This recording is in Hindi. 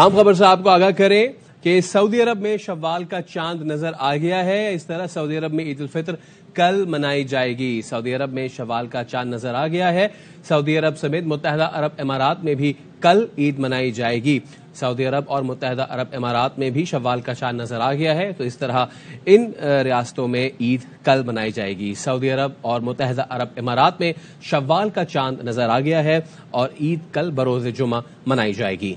आम खबर से आपको आगाह करें कि सऊदी अरब में शवाल का चांद नजर आ गया है इस तरह सऊदी अरब में ईद उल फितर कल मनाई जाएगी सऊदी अरब में शवाल का चांद नजर आ गया है सऊदी अरब समेत मुतहदा अरब इमारात में भी कल ईद मनाई जाएगी सऊदी अरब और मुतहदा अरब इमारात में भी शवाल का चांद नजर आ गया है तो इस तरह इन रियासतों में ईद कल मनाई जाएगी सऊदी अरब और मुतहदा अरब इमारात में शवाल का चांद नजर आ गया है और ईद कल बरोज जुमा मनाई जाएगी